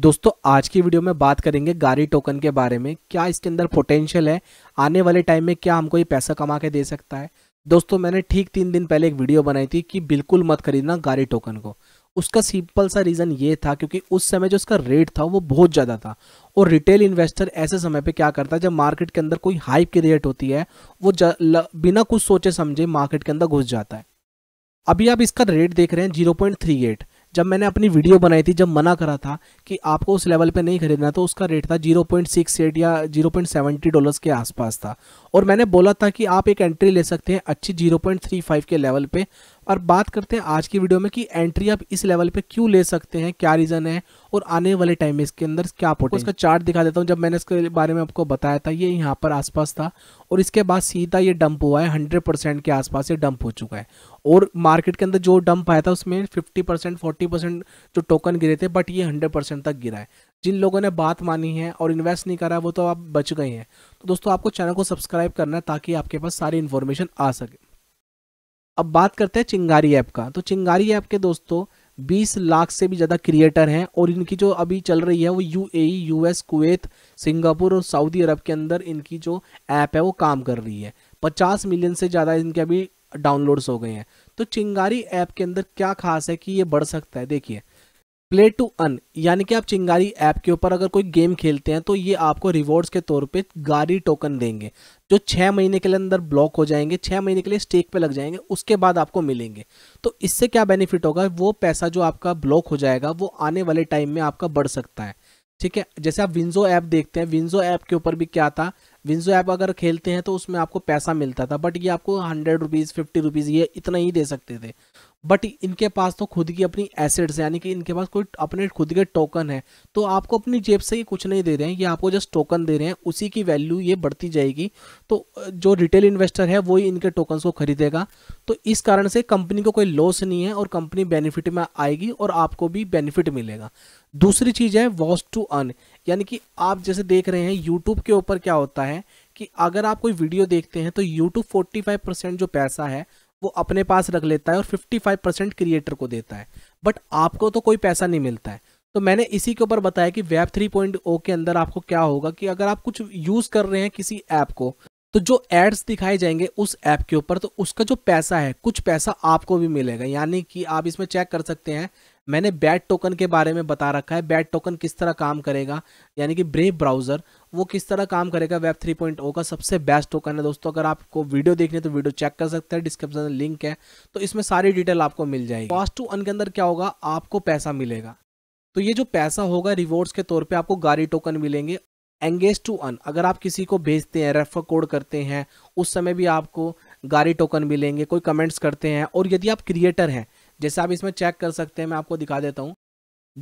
दोस्तों आज की वीडियो में बात करेंगे गाड़ी टोकन के बारे में क्या इसके अंदर पोटेंशियल है आने वाले टाइम में क्या हमको ये पैसा कमा के दे सकता है दोस्तों मैंने ठीक तीन दिन पहले एक वीडियो बनाई थी कि बिल्कुल मत खरीदना गारी टोकन को उसका सिंपल सा रीज़न ये था क्योंकि उस समय जो इसका रेट था वो बहुत ज़्यादा था और रिटेल इन्वेस्टर ऐसे समय पे क्या करता है जब मार्केट के अंदर कोई हाइप की रेट होती है वो ल, बिना कुछ सोचे समझे मार्केट के अंदर घुस जाता है अभी आप इसका रेट देख रहे हैं जीरो पॉइंट थ्री एट जब मैंने अपनी वीडियो बनाई थी जब मना करा था कि आपको उस लेवल पे नहीं खरीदना तो उसका रेट था 0.68 या 0.70 डॉलर्स के आसपास था और मैंने बोला था कि आप एक एंट्री ले सकते हैं अच्छी 0.35 के लेवल पे और बात करते हैं आज की वीडियो में कि एंट्री आप इस लेवल पे क्यों ले सकते हैं क्या रीज़न है और आने वाले टाइम में इसके अंदर क्या पोटेंशियल इसका चार्ट दिखा देता हूँ जब मैंने इसके बारे में आपको बताया था ये यहाँ पर आसपास था और इसके बाद सीधा ये डंप हुआ है हंड्रेड परसेंट के आसपास ये डंप हो चुका है और मार्केट के अंदर जो डंप आया था उसमें फिफ्टी परसेंट फोर्टी परसेंट जो टोकन गिरे थे बट ये हंड्रेड परसेंट तक गिरा है जिन लोगों ने बात मानी है और इन्वेस्ट नहीं करा वो तो आप बच गए हैं तो दोस्तों आपको चैनल को सब्सक्राइब करना है ताकि आपके पास सारी इन्फॉर्मेशन आ सके अब बात करते हैं चिंगारी ऐप का तो चिंगारी ऐप के दोस्तों 20 लाख से भी ज़्यादा क्रिएटर हैं और इनकी जो अभी चल रही है वो U A US Kuwait Singapore और सऊदी अरब के अंदर इनकी जो ऐप है वो काम कर रही है 50 मिलियन से ज़्यादा इनके अभी डाउनलोड्स हो गए हैं तो चिंगारी ऐप के अंदर क्या खास है कि ये बढ़ सकता है देखिए प्ले टू अन यानी कि आप चिंगारी ऐप के ऊपर अगर कोई गेम खेलते हैं तो ये आपको रिवॉर्ड्स के तौर पे गारी टोकन देंगे जो छः महीने के लिए अंदर ब्लॉक हो जाएंगे छः महीने के लिए स्टेक पे लग जाएंगे उसके बाद आपको मिलेंगे तो इससे क्या बेनिफिट होगा वो पैसा जो आपका ब्लॉक हो जाएगा वो आने वाले टाइम में आपका बढ़ सकता है ठीक है जैसे आप विंजो ऐप देखते हैं विंजो ऐप के ऊपर भी क्या था विंजो ऐप अगर खेलते हैं तो उसमें आपको पैसा मिलता था बट ये आपको हंड्रेड रुपीज़ फिफ्टी रुपीज़ ये इतना ही दे सकते थे बट इनके पास तो खुद की अपनी एसेट्स यानी कि इनके पास कोई अपने खुद के टोकन है तो आपको अपनी जेब से ये कुछ नहीं दे रहे हैं ये आपको जस्ट टोकन दे रहे हैं उसी की वैल्यू ये बढ़ती जाएगी तो जो रिटेल इन्वेस्टर है वही इनके टोकन को खरीदेगा तो इस कारण से कंपनी को कोई लॉस नहीं है और कंपनी बेनिफिट में आएगी और आपको भी बेनिफिट मिलेगा दूसरी चीज़ है वॉस टू अर्न यानी कि आप जैसे देख रहे हैं यूट्यूब के ऊपर क्या होता है कि अगर आप कोई वीडियो देखते हैं तो यूट्यूब 45 परसेंट जो पैसा है वो अपने पास रख लेता है और 55 परसेंट क्रिएटर को देता है बट आपको तो कोई पैसा नहीं मिलता है तो मैंने इसी के ऊपर बताया कि वेब 3.0 के अंदर आपको क्या होगा कि अगर आप कुछ यूज़ कर रहे हैं किसी ऐप को तो जो एड्स दिखाए जाएंगे उस ऐप के ऊपर तो उसका जो पैसा है कुछ पैसा आपको भी मिलेगा यानी कि आप इसमें चेक कर सकते हैं मैंने बैट टोकन के बारे में बता रखा है बैट टोकन किस तरह काम करेगा यानी कि ब्रेव ब्राउज़र वो किस तरह काम करेगा वेब 3.0 का सबसे बेस्ट टोकन है दोस्तों अगर आपको वीडियो देखने तो वीडियो चेक कर सकते हैं डिस्क्रिप्शन में लिंक है तो इसमें सारी डिटेल आपको मिल जाएगी फास्ट टू अन के अंदर क्या होगा आपको पैसा मिलेगा तो ये जो पैसा होगा रिवॉर्ड्स के तौर पर आपको गाड़ी टोकन मिलेंगे एंगेज टू अन अगर आप किसी को भेजते हैं रेफर कोड करते हैं उस समय भी आपको गाड़ी टोकन मिलेंगे कोई कमेंट्स करते हैं और यदि आप क्रिएटर हैं जैसे आप इसमें चेक कर सकते हैं मैं आपको दिखा देता हूँ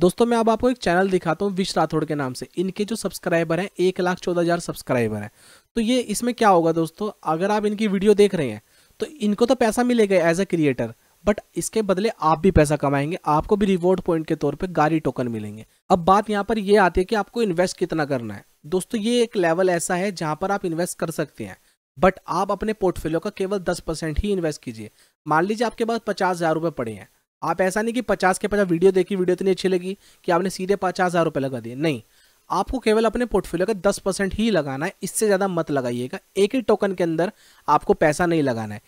दोस्तों मैं अब आपको एक चैनल दिखाता हूँ विश राठौड़ के नाम से इनके जो सब्सक्राइबर हैं एक लाख चौदह हज़ार सब्सक्राइबर हैं तो ये इसमें क्या होगा दोस्तों अगर आप इनकी वीडियो देख रहे हैं तो इनको तो पैसा मिलेगा एज ए क्रिएटर बट इसके बदले आप भी पैसा कमाएंगे आपको भी रिवॉर्ड पॉइंट के तौर पर गाड़ी टोकन मिलेंगे अब बात यहाँ पर ये आती है कि आपको इन्वेस्ट कितना करना है दोस्तों ये एक लेवल ऐसा है जहाँ पर आप इन्वेस्ट कर सकते हैं बट आप अपने पोर्टफोलियो का केवल दस परसेंट ही इन्वेस्ट कीजिए मान लीजिए आपके पास पचास हज़ार रुपये पड़े हैं आप ऐसा नहीं कि पचास के पचास वीडियो देखी वीडियो इतनी अच्छी लगी कि आपने सीधे पचास हज़ार रुपये लगा दिए नहीं आपको केवल अपने पोर्टफोलियो का दस परसेंट ही लगाना है इससे ज़्यादा मत लगाइएगा एक ही टोकन के अंदर आपको पैसा नहीं लगाना है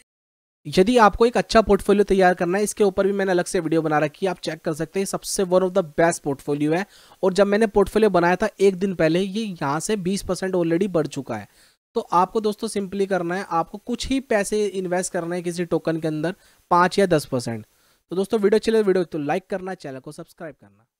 यदि आपको एक अच्छा पोर्टफोलियो तैयार करना है इसके ऊपर भी मैंने अलग से वीडियो बना रखी है आप चेक कर सकते हैं सबसे one of the best portfolio है और जब मैंने पोर्टफोलियो बनाया था एक दिन पहले ये यहाँ से बीस परसेंट ऑलरेडी बढ़ चुका है तो आपको दोस्तों सिंपली करना है आपको कुछ ही पैसे इन्वेस्ट करना है किसी टोकन के अंदर पाँच या दस परसेंट तो दोस्तों वीडियो चले वीडियो तो लाइक करना चैनल को सब्सक्राइब करना